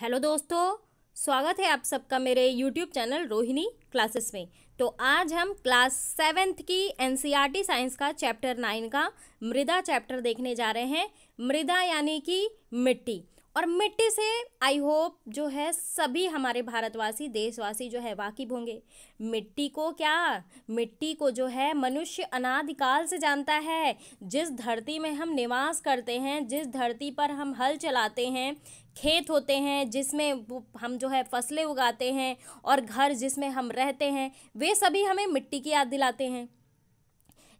Hello दोस्तों स्वागत है आप सबका मेरे यूट्यूब चैनल रोहिणी क्लासेस में तो आज हम क्लास सेवेंथ की एनसीईआरटी e साइंस का चैप्टर नाइन का मृदा चैप्टर देखने जा रहे हैं मृदा यानी कि मिट्टी और मिट्टी से आई होप जो है सभी हमारे भारतवासी देशवासी जो है वाकिफ होंगे मिट्टी को क्या मिट्टी को जो है मनुष्य अनादिकाल से जानता है जिस धरती में हम निवास करते हैं जिस धरती पर हम हल चलाते हैं खेत होते हैं जिसमें हम जो है फसलें उगाते हैं और घर जिसमें हम रहते हैं वे सभी हमें मिट्टी की याद दिलाते हैं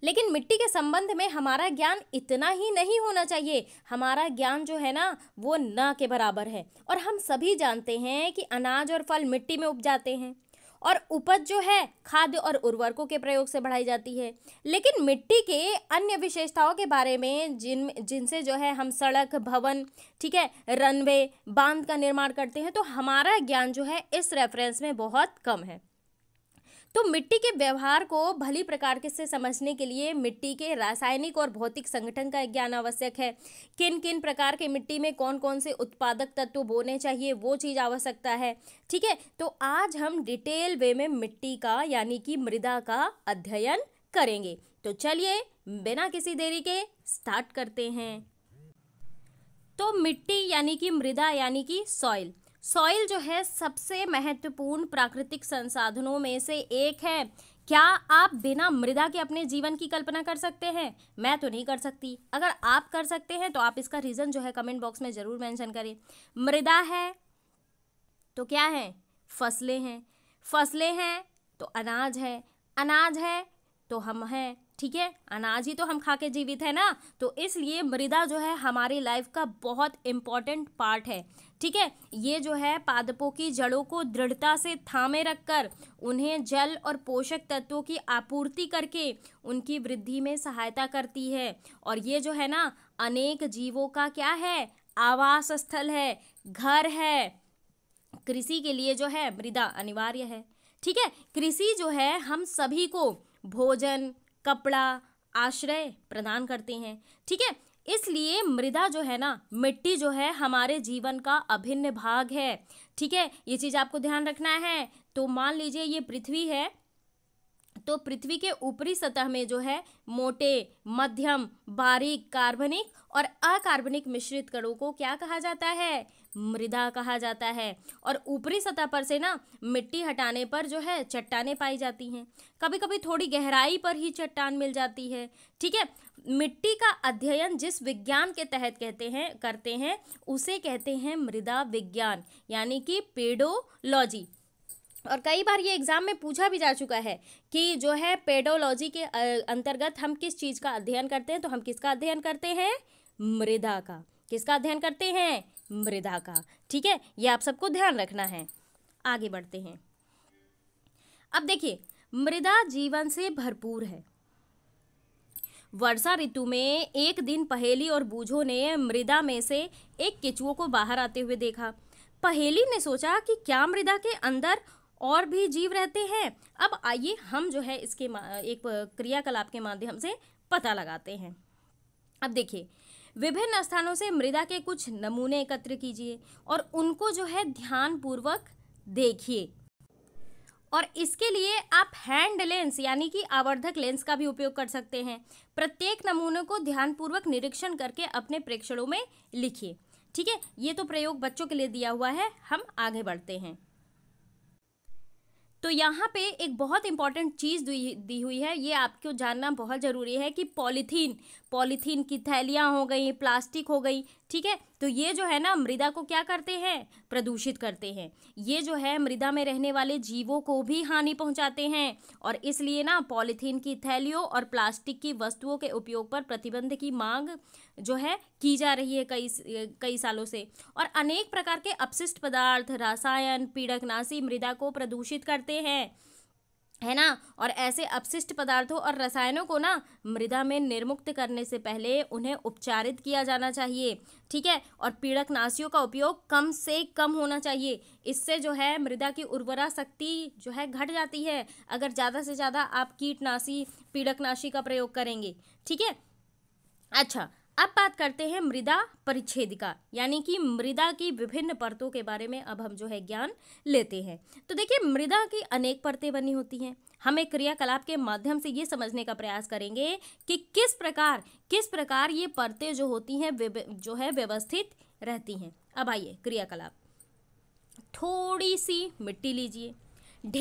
लेकिन मिट्टी के संबंध में हमारा ज्ञान इतना ही नहीं होना चाहिए हमारा ज्ञान जो है ना वो ना के बराबर है और हम सभी जानते हैं कि अनाज और फल मिट्टी में उपजाते हैं और उपज जो है खाद्य और उर्वरकों के प्रयोग से बढ़ाई जाती है लेकिन मिट्टी के अन्य विशेषताओं के बारे में जिन जिनसे जो है हम सड़क भवन ठीक है रनवे बांध का निर्माण करते हैं तो हमारा ज्ञान जो है इस रेफरेंस में बहुत कम है तो मिट्टी के व्यवहार को भली प्रकार के से समझने के लिए मिट्टी के रासायनिक और भौतिक संगठन का ज्ञान आवश्यक है किन किन प्रकार के मिट्टी में कौन कौन से उत्पादक तत्व बोने चाहिए वो चीज़ आवश्यकता है ठीक है तो आज हम डिटेल वे में मिट्टी का यानी कि मृदा का अध्ययन करेंगे तो चलिए बिना किसी देरी के स्टार्ट करते हैं तो मिट्टी यानी कि मृदा यानी कि सॉइल सॉइल जो है सबसे महत्वपूर्ण प्राकृतिक संसाधनों में से एक है क्या आप बिना मृदा के अपने जीवन की कल्पना कर सकते हैं मैं तो नहीं कर सकती अगर आप कर सकते हैं तो आप इसका रीज़न जो है कमेंट बॉक्स में ज़रूर मेंशन करें मृदा है तो क्या है फसलें हैं फसलें हैं तो अनाज है अनाज है तो हम हैं ठीक है अनाज ही तो हम खा के जीवित है ना तो इसलिए मृदा जो है हमारी लाइफ का बहुत इम्पॉर्टेंट पार्ट है ठीक है ये जो है पादपों की जड़ों को दृढ़ता से थामे रखकर उन्हें जल और पोषक तत्वों की आपूर्ति करके उनकी वृद्धि में सहायता करती है और ये जो है ना अनेक जीवों का क्या है आवास स्थल है घर है कृषि के लिए जो है मृदा अनिवार्य है ठीक है कृषि जो है हम सभी को भोजन कपड़ा आश्रय प्रदान करते हैं ठीक है इसलिए मृदा जो है ना मिट्टी जो है हमारे जीवन का अभिन्न भाग है ठीक है ये चीज़ आपको ध्यान रखना है तो मान लीजिए ये पृथ्वी है तो पृथ्वी के ऊपरी सतह में जो है मोटे मध्यम बारीक कार्बनिक और अकार्बनिक मिश्रित कणों को क्या कहा जाता है मृदा कहा जाता है और ऊपरी सतह पर से ना मिट्टी हटाने पर जो है चट्टाने पाई जाती हैं कभी कभी थोड़ी गहराई पर ही चट्टान मिल जाती है ठीक है मिट्टी का अध्ययन जिस विज्ञान के तहत कहते हैं करते हैं उसे कहते हैं मृदा विज्ञान यानी कि पेडोलॉजी और कई बार ये एग्ज़ाम में पूछा भी जा चुका है कि जो है पेडोलॉजी के अंतर्गत हम किस चीज़ का अध्ययन करते हैं तो हम किसका अध्ययन करते हैं मृदा का किसका अध्ययन करते हैं मृदा का ठीक है ये आप सबको ध्यान रखना है आगे बढ़ते हैं अब देखिए मृदा जीवन से भरपूर है वर्षा ऋतु में एक दिन पहेली और बूझो ने मृदा में से एक केचुओं को बाहर आते हुए देखा पहेली ने सोचा कि क्या मृदा के अंदर और भी जीव रहते हैं अब आइए हम जो है इसके एक क्रियाकलाप के माध्यम से पता लगाते हैं अब देखिए विभिन्न स्थानों से मृदा के कुछ नमूने एकत्र कीजिए और उनको जो है ध्यानपूर्वक देखिए और इसके लिए आप हैंड लेंस यानी कि आवर्धक लेंस का भी उपयोग कर सकते हैं प्रत्येक नमूने को ध्यानपूर्वक निरीक्षण करके अपने प्रेक्षणों में लिखिए ठीक है ये तो प्रयोग बच्चों के लिए दिया हुआ है हम आगे बढ़ते हैं तो यहाँ पे एक बहुत इंपॉर्टेंट चीज़ दी हुई है ये आपको जानना बहुत ज़रूरी है कि पॉलीथीन पॉलीथीन की थैलियाँ हो गई प्लास्टिक हो गई ठीक है तो ये जो है ना मृदा को क्या करते हैं प्रदूषित करते हैं ये जो है मृदा में रहने वाले जीवों को भी हानि पहुंचाते हैं और इसलिए ना पॉलीथीन की थैलियों और प्लास्टिक की वस्तुओं के उपयोग पर प्रतिबंध की मांग जो है की जा रही है कई कई सालों से और अनेक प्रकार के अपशिष्ट पदार्थ रासायन पीड़कनाशी मृदा को प्रदूषित करते हैं है ना और ऐसे अपशिष्ट पदार्थों और रसायनों को ना मृदा में निर्मुक्त करने से पहले उन्हें उपचारित किया जाना चाहिए ठीक है और पीड़कनाशियों का उपयोग कम से कम होना चाहिए इससे जो है मृदा की उर्वरा शक्ति जो है घट जाती है अगर ज़्यादा से ज़्यादा आप कीटनाशी पीड़कनाशी का प्रयोग करेंगे ठीक है अच्छा अब बात करते हैं मृदा परिच्छेदिका यानी कि मृदा की विभिन्न परतों के बारे में अब हम जो है ज्ञान लेते हैं तो देखिए मृदा की अनेक परतें बनी होती हैं हम एक क्रियाकलाप के माध्यम से ये समझने का प्रयास करेंगे कि किस प्रकार किस प्रकार ये परतें जो होती हैं जो है व्यवस्थित रहती हैं अब आइए क्रियाकलाप थोड़ी सी मिट्टी लीजिए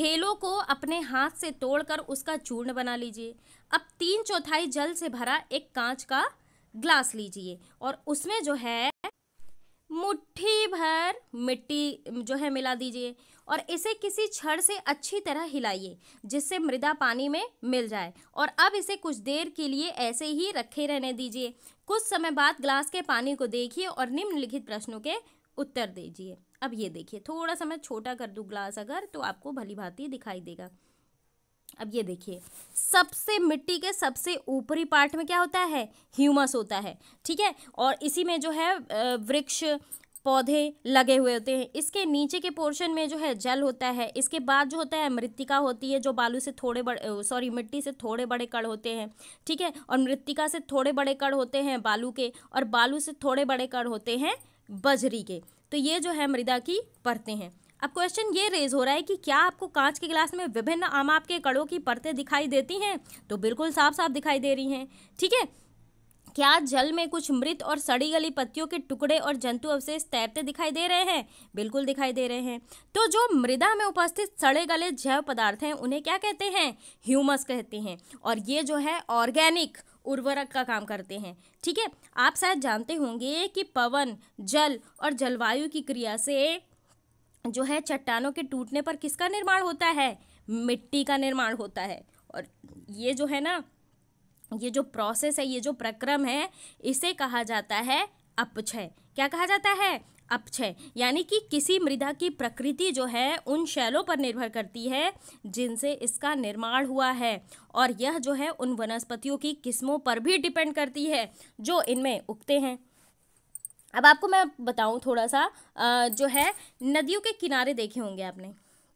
ढेलों को अपने हाथ से तोड़कर उसका चूर्ण बना लीजिए अब तीन चौथाई जल से भरा एक कांच का ग्लास लीजिए और उसमें जो है मुट्ठी भर मिट्टी जो है मिला दीजिए और इसे किसी छड़ से अच्छी तरह हिलाइए जिससे मृदा पानी में मिल जाए और अब इसे कुछ देर के लिए ऐसे ही रखे रहने दीजिए कुछ समय बाद ग्लास के पानी को देखिए और निम्नलिखित प्रश्नों के उत्तर दीजिए अब ये देखिए थोड़ा सा मैं छोटा कर दूँ ग्लास अगर तो आपको भली भांति दिखाई देगा अब ये देखिए सबसे मिट्टी के सबसे ऊपरी पार्ट में क्या होता है ह्यूमस होता है ठीक है और इसी में जो है वृक्ष पौधे लगे हुए होते हैं इसके नीचे के पोर्शन में जो है जल होता है इसके बाद जो होता है मृतिका होती है जो बालू से थोड़े बड़े सॉरी मिट्टी से थोड़े बड़े कड़ होते हैं ठीक है और मृतिका से थोड़े बड़े कड़ होते हैं बालू के और बालू से थोड़े बड़े कड़ होते हैं बजरी के तो ये जो है मृदा की परतें हैं अब क्वेश्चन ये रेज हो रहा है कि क्या आपको कांच के गिलास में विभिन्न आम आपके कड़ों की परतें दिखाई देती हैं तो बिल्कुल साफ साफ दिखाई दे रही हैं ठीक है क्या जल में कुछ मृत और सड़ी गली पत्तियों के टुकड़े और जंतु अवशेष तैरते दिखाई दे रहे हैं बिल्कुल दिखाई दे रहे हैं तो जो मृदा में उपस्थित सड़े गले जैव पदार्थ हैं उन्हें क्या कहते हैं ह्यूमस कहते हैं और ये जो है ऑर्गेनिक उर्वरक का काम करते हैं ठीक है आप शायद जानते होंगे कि पवन जल और जलवायु की क्रिया से जो है चट्टानों के टूटने पर किसका निर्माण होता है मिट्टी का निर्माण होता है और ये जो है ना ये जो प्रोसेस है ये जो प्रक्रम है इसे कहा जाता है अपक्षय क्या कहा जाता है अपक्षय यानी कि किसी मृदा की प्रकृति जो है उन शैलों पर निर्भर करती है जिनसे इसका निर्माण हुआ है और यह जो है उन वनस्पतियों की किस्मों पर भी डिपेंड करती है जो इनमें उगते हैं अब आपको मैं बताऊँ थोड़ा सा जो है नदियों के किनारे देखे होंगे आपने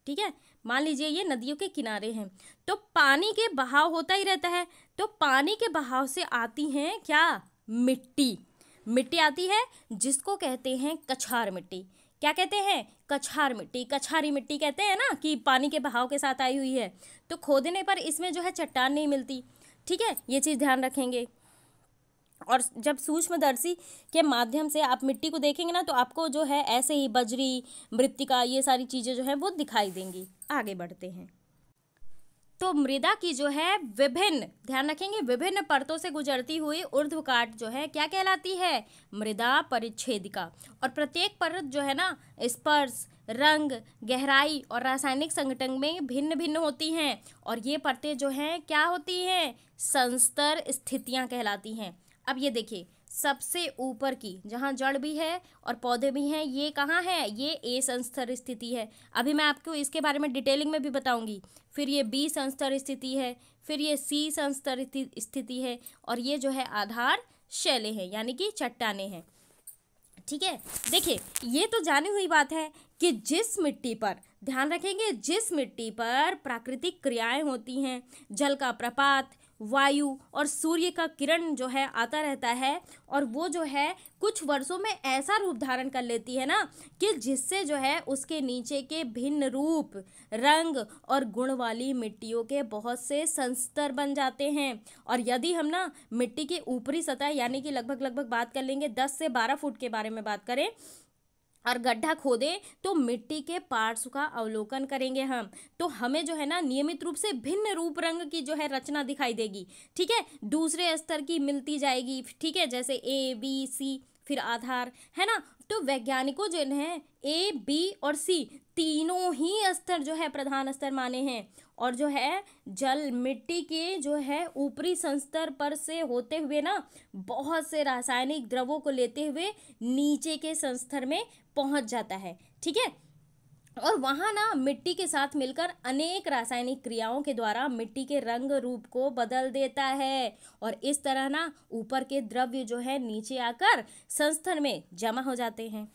ठीक है मान लीजिए ये नदियों के किनारे हैं तो पानी के बहाव होता ही रहता है तो पानी के बहाव से आती हैं क्या मिट्टी मिट्टी आती है जिसको कहते हैं कछार मिट्टी क्या कहते हैं कछार मिट्टी कछारी मिट्टी कहते हैं ना कि पानी के बहाव के साथ आई हुई है तो खोदने पर इसमें जो है चट्टान नहीं मिलती ठीक है ये चीज़ ध्यान रखेंगे और जब सूक्ष्मदर्शी के माध्यम से आप मिट्टी को देखेंगे ना तो आपको जो है ऐसे ही बजरी मृतिका ये सारी चीज़ें जो है वो दिखाई देंगी आगे बढ़ते हैं तो मृदा की जो है विभिन्न ध्यान रखेंगे विभिन्न परतों से गुजरती हुई ऊर्ध्वकाट जो है क्या कहलाती है मृदा परिच्छेदिका और प्रत्येक परत जो है ना स्पर्श रंग गहराई और रासायनिक संगठन में भिन्न भिन्न होती हैं और ये परतें जो हैं क्या होती हैं संस्तर स्थितियाँ कहलाती हैं अब ये देखिए सबसे ऊपर की जहाँ जड़ भी है और पौधे भी हैं ये कहाँ है ये ए संस्तर स्थिति है अभी मैं आपको इसके बारे में डिटेलिंग में भी बताऊंगी फिर ये बी संस्तर स्थिति है फिर ये सी संस्तर स्थिति है और ये जो है आधार शैले हैं यानी कि चट्टाने हैं ठीक है देखिए ये तो जानी हुई बात है कि जिस मिट्टी पर ध्यान रखेंगे जिस मिट्टी पर प्राकृतिक क्रियाएं होती हैं जल का प्रपात वायु और सूर्य का किरण जो है आता रहता है और वो जो है कुछ वर्षों में ऐसा रूप धारण कर लेती है ना कि जिससे जो है उसके नीचे के भिन्न रूप रंग और गुण वाली मिट्टियों के बहुत से संस्तर बन जाते हैं और यदि हम ना मिट्टी के ऊपरी सतह यानी कि लगभग लगभग बात कर लेंगे दस से बारह फुट के बारे में बात करें और गड्ढा खोदें तो मिट्टी के पार्ट्स का अवलोकन करेंगे हम तो हमें जो है ना नियमित रूप से भिन्न रूप रंग की जो है रचना दिखाई देगी ठीक है दूसरे स्तर की मिलती जाएगी ठीक है जैसे ए बी सी फिर आधार है ना तो वैज्ञानिकों जो है ए बी और सी तीनों ही स्तर जो है प्रधान स्तर माने हैं और जो है जल मिट्टी के जो है ऊपरी संस्तर पर से होते हुए ना बहुत से रासायनिक द्रवों को लेते हुए नीचे के संस्तर में पहुंच जाता है ठीक है और वहाँ ना मिट्टी के साथ मिलकर अनेक रासायनिक क्रियाओं के द्वारा मिट्टी के रंग रूप को बदल देता है और इस तरह ना ऊपर के द्रव्य जो है नीचे आकर संस्थन में जमा हो जाते हैं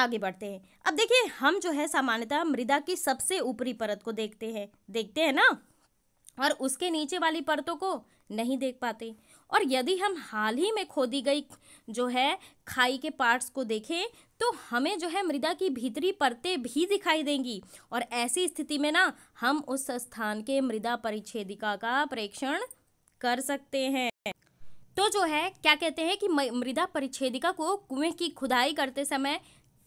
आगे बढ़ते हैं अब देखिए हम जो है सामान्यतः मृदा की सबसे ऊपरी परत को देखते हैं देखते हैं ना और उसके नीचे वाली परतों को नहीं देख पाते और यदि हम हाल ही में खोदी गई जो है खाई के पार्ट्स को देखें तो हमें जो है मृदा की भीतरी परतें भी दिखाई देंगी और ऐसी स्थिति में ना हम उस स्थान के मृदा परिच्छेदिका का परीक्षण कर सकते हैं तो जो है क्या कहते हैं कि मृदा परिच्छेदिका को कुएं की खुदाई करते समय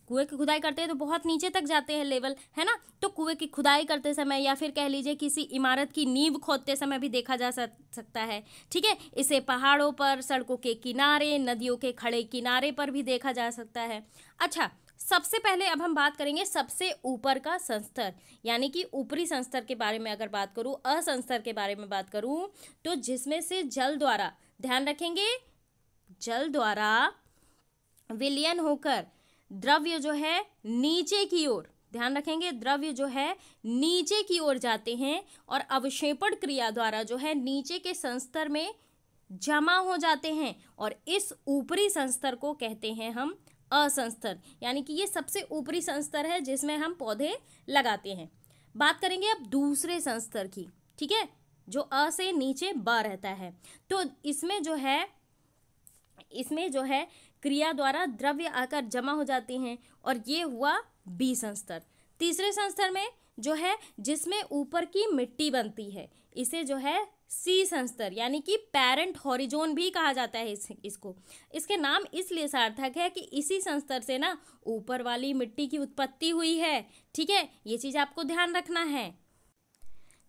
कुएं की खुदाई करते हैं तो बहुत नीचे तक जाते हैं लेवल है ना तो कुएं की खुदाई करते समय या फिर कह लीजिए किसी इमारत की नींव खोदते समय भी देखा जा सकता है ठीक है इसे पहाड़ों पर सड़कों के किनारे नदियों के खड़े किनारे पर भी देखा जा सकता है अच्छा सबसे पहले अब हम बात करेंगे सबसे ऊपर का संस्तर यानी कि ऊपरी संस्तर के बारे में अगर बात करूँ असंस्तर के बारे में बात करूँ तो जिसमें से जल द्वारा ध्यान रखेंगे जल द्वारा विलयन होकर द्रव्य जो है नीचे की ओर ध्यान रखेंगे द्रव्य जो है नीचे की ओर जाते हैं और अवक्षेपण क्रिया द्वारा जो है नीचे के संस्तर में जमा हो जाते हैं और इस ऊपरी संस्तर को कहते हैं हम असंस्तर यानी कि ये सबसे ऊपरी संस्तर है जिसमें हम पौधे लगाते हैं बात करेंगे अब दूसरे संस्तर की ठीक है जो अ से नीचे ब रहता है तो इसमें जो है इसमें जो है क्रिया द्वारा द्रव्य आकर जमा हो जाती हैं और ये हुआ बी संस्तर तीसरे संस्तर में जो है जिसमें ऊपर की मिट्टी बनती है इसे जो है सी संस्तर यानी कि पेरेंट हॉरिजोन भी कहा जाता है इस, इसको इसके नाम इसलिए सार्थक है कि इसी संस्तर से ना ऊपर वाली मिट्टी की उत्पत्ति हुई है ठीक है ये चीज़ आपको ध्यान रखना है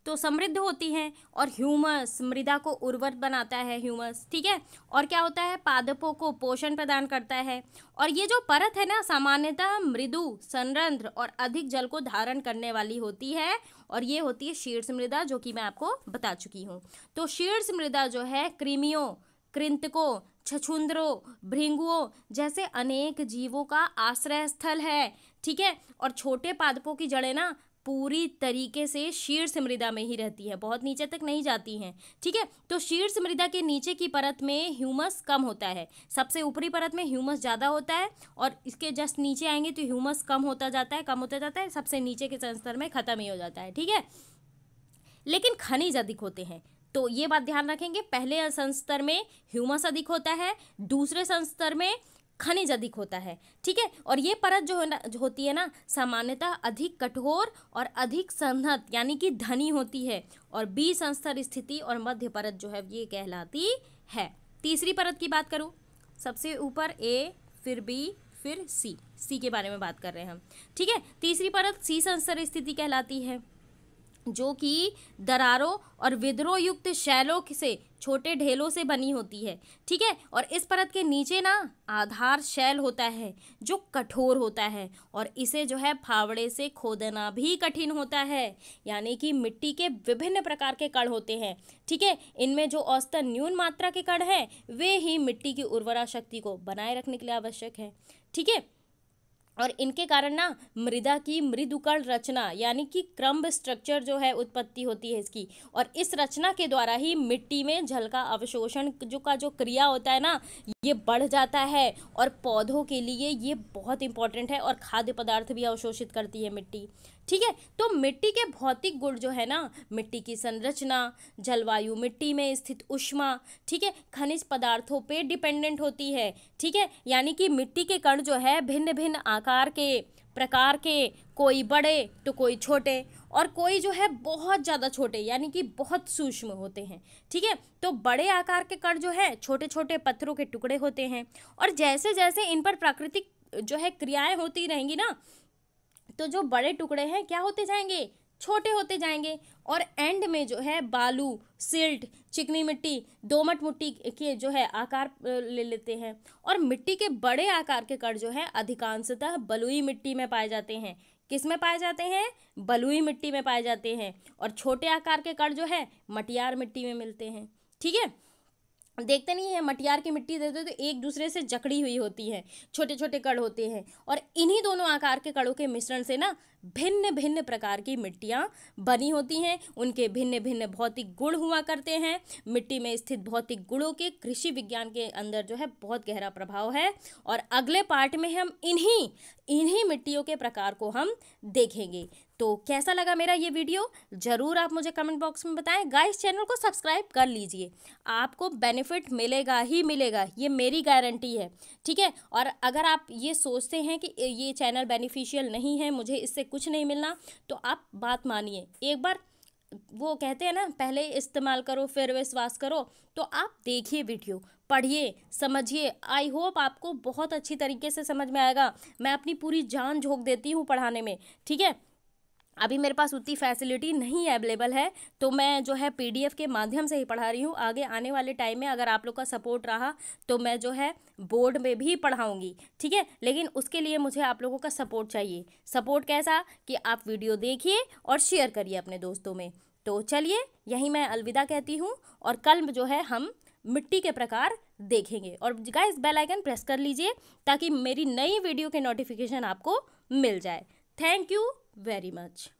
तो समृद्ध होती हैं और ह्यूमस मृदा को उर्वर बनाता है ह्यूमस ठीक है और क्या होता है पादपों को पोषण प्रदान करता है और ये जो परत है ना सामान्यतः मृदु संरंध्र और अधिक जल को धारण करने वाली होती है और ये होती है शीर्ष मृदा जो कि मैं आपको बता चुकी हूँ तो शीर्ष मृदा जो है कृमियों कृंतकों छछुंदरों भृंगुओं जैसे अनेक जीवों का आश्रय स्थल है ठीक है और छोटे पादपों की जड़ें ना पूरी तरीके से शीर्ष मृदा में ही रहती है बहुत नीचे तक नहीं जाती हैं ठीक है तो शीर्ष मृदा के नीचे की परत में ह्यूमस कम होता है सबसे ऊपरी परत में ह्यूमस ज़्यादा होता है और इसके जस्ट नीचे आएंगे तो ह्यूमस कम होता जाता है कम होता जाता है सबसे नीचे के संस्तर में ख़त्म ही हो जाता है ठीक है लेकिन खनिज अधिक होते हैं तो ये बात ध्यान रखेंगे पहले संस्तर में ह्यूमस अधिक होता है दूसरे संस्तर में खनिज अधिक होता है ठीक है और ये परत जो है ना होती है ना सामान्यतः अधिक कठोर और अधिक संहत यानी कि धनी होती है और बी संस्तर स्थिति और मध्य परत जो है ये कहलाती है तीसरी परत की बात करूँ सबसे ऊपर ए फिर बी फिर सी सी के बारे में बात कर रहे हैं हम ठीक है तीसरी परत सी संस्तर स्थिति कहलाती है जो कि दरारों और विद्रोह युक्त शैलों से छोटे ढेलों से बनी होती है ठीक है और इस परत के नीचे ना आधार शैल होता है जो कठोर होता है और इसे जो है फावड़े से खोदना भी कठिन होता है यानी कि मिट्टी के विभिन्न प्रकार के कण होते हैं ठीक है इनमें जो औसतन न्यून मात्रा के कण हैं वे ही मिट्टी की उर्वरा शक्ति को बनाए रखने के लिए आवश्यक है ठीक है और इनके कारण ना मृदा की मृदुकण रचना यानी कि क्रम्ब स्ट्रक्चर जो है उत्पत्ति होती है इसकी और इस रचना के द्वारा ही मिट्टी में जल का अवशोषण जो का जो क्रिया होता है ना ये बढ़ जाता है और पौधों के लिए ये बहुत इंपॉर्टेंट है और खाद्य पदार्थ भी अवशोषित करती है मिट्टी ठीक है तो मिट्टी के भौतिक गुण जो है ना मिट्टी की संरचना जलवायु मिट्टी में स्थित उष्मा ठीक है खनिज पदार्थों पे डिपेंडेंट होती है ठीक है यानी कि मिट्टी के कण जो है भिन्न भिन्न आकार के प्रकार के कोई बड़े तो कोई छोटे और कोई जो है बहुत ज़्यादा छोटे यानी कि बहुत सूक्ष्म होते हैं ठीक है तो बड़े आकार के कण जो है छोटे छोटे पत्थरों के टुकड़े होते हैं और जैसे जैसे इन पर प्राकृतिक जो है क्रियाएं होती रहेंगी ना तो जो बड़े टुकड़े हैं क्या होते जाएंगे छोटे होते जाएंगे और एंड में जो है बालू सिल्ट चिकनी मिट्टी दोमट मिट्टी के जो है आकार ले लेते हैं और मिट्टी के बड़े आकार के कण जो है अधिकांशतः बलुई मिट्टी में पाए जाते हैं किस में पाए जाते हैं बलुई मिट्टी में पाए जाते हैं और छोटे आकार के कण जो है मटियार मिट्टी में मिलते हैं ठीक है देखते नहीं है मटियार की मिट्टी देते तो एक दूसरे से जकड़ी हुई होती है छोटे छोटे कड़ होते हैं और इन्हीं दोनों आकार के कड़ों के मिश्रण से ना भिन्न भिन्न प्रकार की मिट्टियाँ बनी होती हैं उनके भिन्न भिन्न भौतिक गुण हुआ करते हैं मिट्टी में स्थित भौतिक गुणों के कृषि विज्ञान के अंदर जो है बहुत गहरा प्रभाव है और अगले पार्ट में हम इन्हीं इन्हीं मिट्टियों के प्रकार को हम देखेंगे तो कैसा लगा मेरा ये वीडियो ज़रूर आप मुझे कमेंट बॉक्स में बताएं गाइस चैनल को सब्सक्राइब कर लीजिए आपको बेनिफिट मिलेगा ही मिलेगा ये मेरी गारंटी है ठीक है और अगर आप ये सोचते हैं कि ये चैनल बेनिफिशियल नहीं है मुझे इससे कुछ नहीं मिलना तो आप बात मानिए एक बार वो कहते हैं ना पहले इस्तेमाल करो फिर विश्वास करो तो आप देखिए वीडियो पढ़िए समझिए आई होप आपको बहुत अच्छी तरीके से समझ में आएगा मैं अपनी पूरी जान झोंक देती हूँ पढ़ाने में ठीक है अभी मेरे पास उतनी फैसिलिटी नहीं अवेलेबल है तो मैं जो है पीडीएफ के माध्यम से ही पढ़ा रही हूँ आगे आने वाले टाइम में अगर आप लोग का सपोर्ट रहा तो मैं जो है बोर्ड में भी पढ़ाऊँगी ठीक है लेकिन उसके लिए मुझे आप लोगों का सपोर्ट चाहिए सपोर्ट कैसा कि आप वीडियो देखिए और शेयर करिए अपने दोस्तों में तो चलिए यहीं मैं अलविदा कहती हूँ और कल जो है हम मिट्टी के प्रकार देखेंगे और गाइस बेल आइकन प्रेस कर लीजिए ताकि मेरी नई वीडियो के नोटिफिकेशन आपको मिल जाए थैंक यू very much.